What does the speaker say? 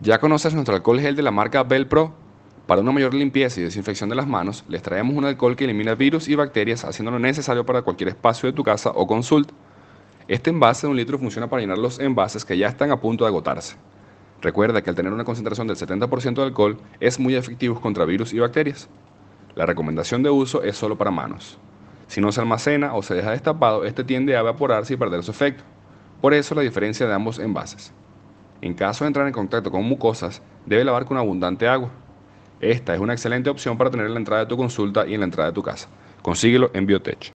¿Ya conoces nuestro alcohol gel de la marca Belpro? Para una mayor limpieza y desinfección de las manos, les traemos un alcohol que elimina virus y bacterias, haciéndolo necesario para cualquier espacio de tu casa o consulta. Este envase de un litro funciona para llenar los envases que ya están a punto de agotarse. Recuerda que al tener una concentración del 70% de alcohol, es muy efectivo contra virus y bacterias. La recomendación de uso es solo para manos. Si no se almacena o se deja destapado, este tiende a evaporarse y perder su efecto. Por eso la diferencia de ambos envases. En caso de entrar en contacto con mucosas, debe lavar con abundante agua. Esta es una excelente opción para tener en la entrada de tu consulta y en la entrada de tu casa. Consíguelo en Biotech.